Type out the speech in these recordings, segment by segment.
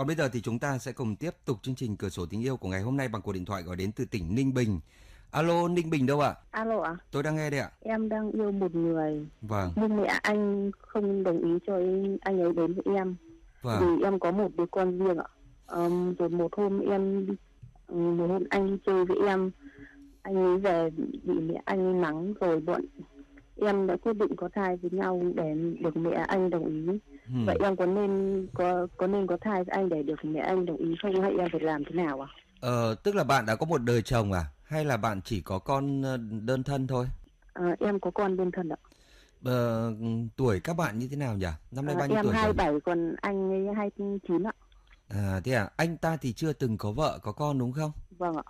Còn bây giờ thì chúng ta sẽ cùng tiếp tục chương trình cửa sổ tình yêu của ngày hôm nay bằng cuộc điện thoại gọi đến từ tỉnh Ninh Bình. Alo, Ninh Bình đâu ạ? À? Alo ạ. À? Tôi đang nghe đây ạ. À? Em đang yêu một người. Vâng. Nhưng mẹ anh không đồng ý cho anh ấy đến với em. Vâng. Vì em có một đứa con riêng ạ. Um, rồi một hôm em một hôm anh chơi với em anh ấy về bị mẹ anh ấy mắng rồi bọn em đã quyết định có thai với nhau để được mẹ anh đồng ý hmm. vậy em có nên có có nên có thai với anh để được mẹ anh đồng ý không hay em phải làm thế nào à ờ, tức là bạn đã có một đời chồng à hay là bạn chỉ có con ờ, đơn thân thôi à, em có con đơn thân ạ ờ, tuổi các bạn như thế nào nhỉ năm nay à, bao nhiêu em tuổi em 27 rồi? còn anh ấy 29 ạ à thế à anh ta thì chưa từng có vợ có con đúng không vâng ạ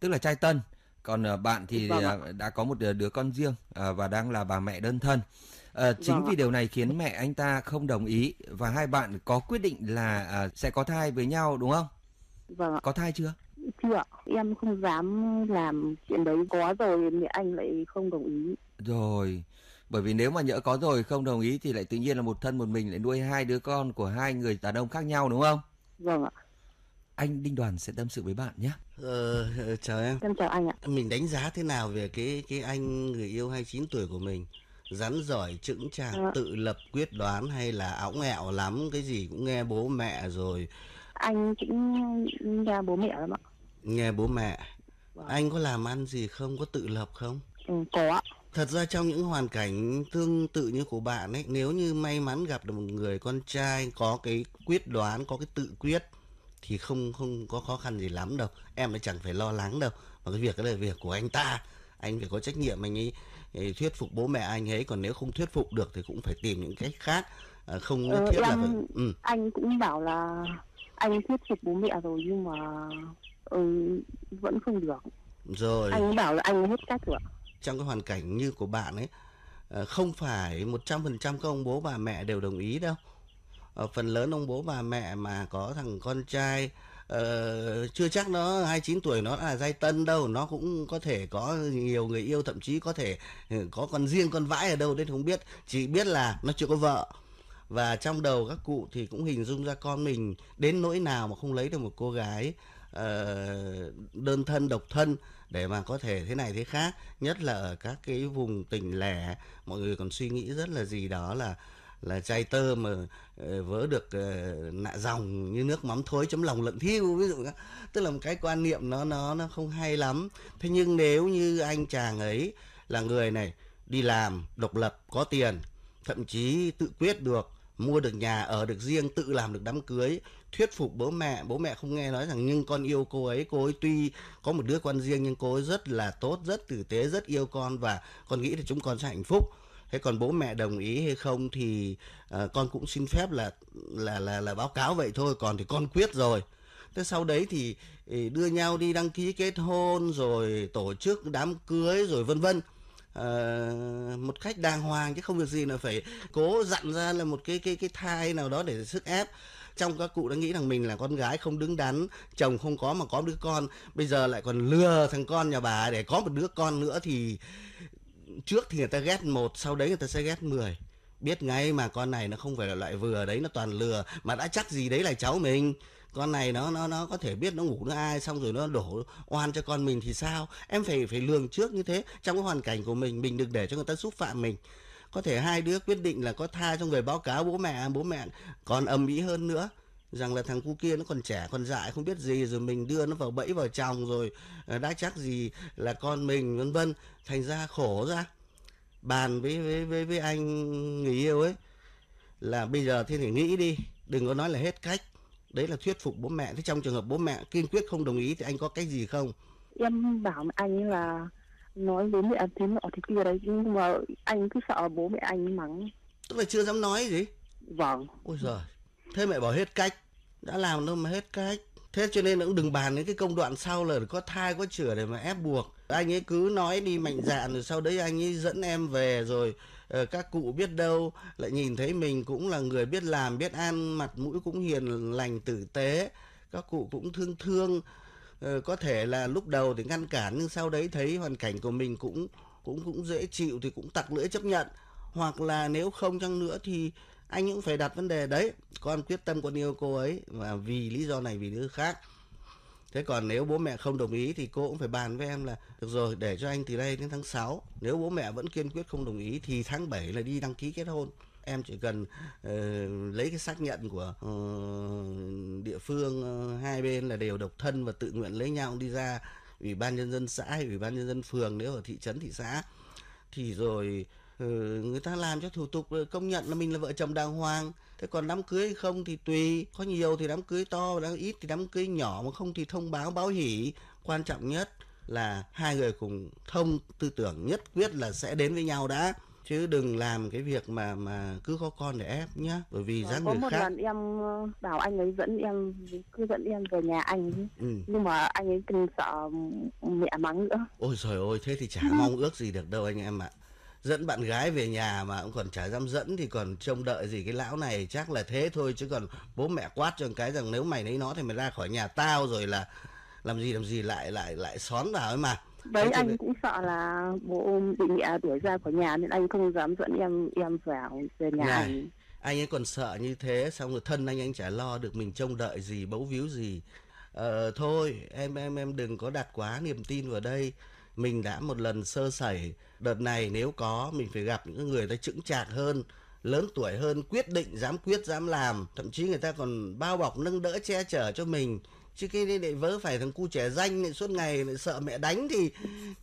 tức là trai tân còn ờ, bạn thì vâng ờ, đã có một ờ, đứa con riêng và đang là bà mẹ đơn thân À, chính vâng vì điều này khiến mẹ anh ta không đồng ý và hai bạn có quyết định là sẽ có thai với nhau đúng không? Vâng. Có thai chưa? Chưa. Em không dám làm chuyện đấy. Có rồi mẹ anh lại không đồng ý. Rồi. Bởi vì nếu mà nhỡ có rồi không đồng ý thì lại tự nhiên là một thân một mình lại nuôi hai đứa con của hai người đàn ông khác nhau đúng không? Vâng ạ anh Đinh Đoàn sẽ tâm sự với bạn nhé. Ờ, ờ, chào em. Em chào anh ạ. Mình đánh giá thế nào về cái cái anh người yêu 29 tuổi của mình? Rắn giỏi, chững chạc, ừ. tự lập, quyết đoán hay là ống ẹo lắm, cái gì cũng nghe bố mẹ rồi. Anh cũng nghe bố mẹ lắm ạ. Nghe bố mẹ. Vâng. Anh có làm ăn gì không? Có tự lập không? Ừ, có ạ. Thật ra trong những hoàn cảnh tương tự như của bạn ấy, nếu như may mắn gặp được một người con trai có cái quyết đoán, có cái tự quyết thì không không có khó khăn gì lắm đâu em lại chẳng phải lo lắng đâu mà cái việc đó là việc của anh ta anh phải có trách nhiệm anh ấy, thuyết phục bố mẹ anh ấy còn nếu không thuyết phục được thì cũng phải tìm những cách khác à, không ừ, thiết em, là phải, ừ. anh cũng bảo là anh thuyết phục bố mẹ rồi nhưng mà ừ, vẫn không được rồi anh bảo là anh hết cách rồi trong cái hoàn cảnh như của bạn ấy ờ, không phải một trăm phần trăm các ông bố bà mẹ đều đồng ý đâu phần lớn ông bố bà mẹ mà có thằng con trai uh, chưa chắc nó 29 tuổi nó là giai tân đâu nó cũng có thể có nhiều người yêu thậm chí có thể ừ, có con riêng con vãi ở đâu đấy không biết chỉ biết là nó chưa có vợ và trong đầu các cụ thì cũng hình dung ra con mình đến nỗi nào mà không lấy được một cô gái uh, đơn thân độc thân để mà có thể thế này thế khác nhất là ở các cái vùng tỉnh lẻ mọi người còn suy nghĩ rất là gì đó là là chai tơ mà ờ, vỡ được ờ, nạ dòng như nước mắm thối chấm lòng lợn thiêu ví dụ tức là một cái quan niệm nó nó nó không hay lắm thế nhưng nếu như anh chàng ấy là người này đi làm độc lập có tiền thậm chí tự quyết được mua được nhà ở được riêng tự làm được đám cưới thuyết phục bố mẹ bố mẹ không nghe nói rằng nhưng con yêu cô ấy cô ấy tuy có một đứa con riêng nhưng cô ấy rất là tốt rất tử tế rất yêu con và con nghĩ là chúng con sẽ hạnh phúc thế còn bố mẹ đồng ý hay không thì uh, con cũng xin phép là là là là báo cáo vậy thôi còn thì con quyết rồi thế sau đấy thì đưa nhau đi đăng ký kết hôn rồi tổ chức đám cưới rồi vân vân À, một cách đàng hoàng chứ không việc gì là phải cố dặn ra là một cái cái cái thai nào đó để sức ép trong các cụ đã nghĩ rằng mình là con gái không đứng đắn chồng không có mà có đứa con bây giờ lại còn lừa thằng con nhà bà để có một đứa con nữa thì trước thì người ta ghét một sau đấy người ta sẽ ghét 10 biết ngay mà con này nó không phải là loại vừa đấy nó toàn lừa mà đã chắc gì đấy là cháu mình con này nó nó nó có thể biết nó ngủ nó ai xong rồi nó đổ oan cho con mình thì sao em phải phải lường trước như thế trong cái hoàn cảnh của mình mình đừng để cho người ta xúc phạm mình có thể hai đứa quyết định là có tha xong rồi báo cáo bố mẹ bố mẹ còn âm ý hơn nữa rằng là thằng cu kia nó còn trẻ còn dại không biết gì rồi mình đưa nó vào bẫy vào chồng rồi ờ, đã chắc gì là con mình vân vân thành ra khổ ra bàn với với với với anh người yêu ấy là bây giờ thế thì nghĩ đi đừng có nói là hết cách đấy là thuyết phục bố mẹ thế trong trường hợp bố mẹ kiên quyết không đồng ý thì anh có cách gì không em bảo anh là nói với mẹ anh thế nọ thế kia đấy nhưng mà anh cứ sợ bố mẹ anh mắng tức là chưa dám nói gì vâng ôi giời thế mẹ bảo hết cách đã làm đâu mà hết cách thế cho nên cũng đừng bàn đến cái công đoạn sau là có thai có chữa để mà ép buộc anh ấy cứ nói đi mạnh dạn rồi sau đấy anh ấy dẫn em về rồi ờ, các cụ biết đâu lại nhìn thấy mình cũng là người biết làm biết ăn mặt mũi cũng hiền lành tử tế các cụ cũng thương thương ờ, có thể là lúc đầu thì ngăn cản nhưng sau đấy thấy hoàn cảnh của mình cũng cũng cũng dễ chịu thì cũng tặc lưỡi chấp nhận hoặc là nếu không chăng nữa thì anh cũng phải đặt vấn đề đấy con quyết tâm con yêu cô ấy và vì lý do này vì lý do khác thế còn nếu bố mẹ không đồng ý thì cô cũng phải bàn với em là được rồi để cho anh từ đây đến tháng 6 nếu bố mẹ vẫn kiên quyết không đồng ý thì tháng 7 là đi đăng ký kết hôn em chỉ cần uh, lấy cái xác nhận của uh, địa phương uh, hai bên là đều độc thân và tự nguyện lấy nhau đi ra ủy ban nhân dân xã hay ủy ban nhân dân phường nếu ở thị trấn thị xã thì rồi ừ, người ta làm cho thủ tục ờ, công nhận là mình là vợ chồng đàng hoàng thế còn đám cưới hay không thì tùy có nhiều thì đám cưới to đám ít thì đám cưới nhỏ mà không thì thông báo báo hỉ quan trọng nhất là hai người cùng thông tư tưởng nhất quyết là sẽ đến với nhau đã chứ đừng làm cái việc mà mà cứ có con để ép nhá bởi vì dạ, dáng người một lần em ờ, bảo anh ấy dẫn em cứ dẫn em về nhà anh ấy. Ừ. nhưng mà anh ấy từng sợ mẹ mắng nữa ôi trời ơi thế thì chả mong ước gì được đâu anh em ạ à dẫn bạn gái về nhà mà cũng còn chả dám dẫn thì còn trông đợi gì cái lão này chắc là thế thôi chứ còn bố mẹ quát cho cái rằng nếu mày lấy nó thì mày ra khỏi nhà tao rồi là làm gì làm gì lại lại lại xón vào ấy mà đấy anh cũng sợ là bố bị mẹ đuổi ra khỏi nhà nên anh không dám dẫn em em vào về nhà này, anh anh ấy còn sợ như thế xong rồi thân anh anh chả lo được mình trông đợi gì bấu víu gì ờ, thôi em em em đừng có đặt quá niềm tin vào đây mình đã một lần sơ sẩy đợt này nếu có mình phải gặp những người ta chững chạc hơn lớn tuổi hơn quyết định dám quyết dám làm thậm chí người ta còn bao bọc nâng đỡ che chở cho mình chứ cái này vớ phải thằng cu trẻ danh này suốt ngày lại sợ mẹ đánh thì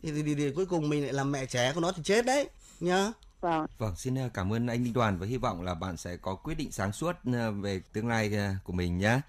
thì, thì, thì, thì cuối cùng mình lại làm mẹ trẻ của nó thì chết đấy nhá Vâng. vâng, xin ờ, cảm ơn anh Đinh Đoàn và hy vọng là bạn sẽ có quyết định sáng suốt ờ, về tương lai ờ, của mình nhé.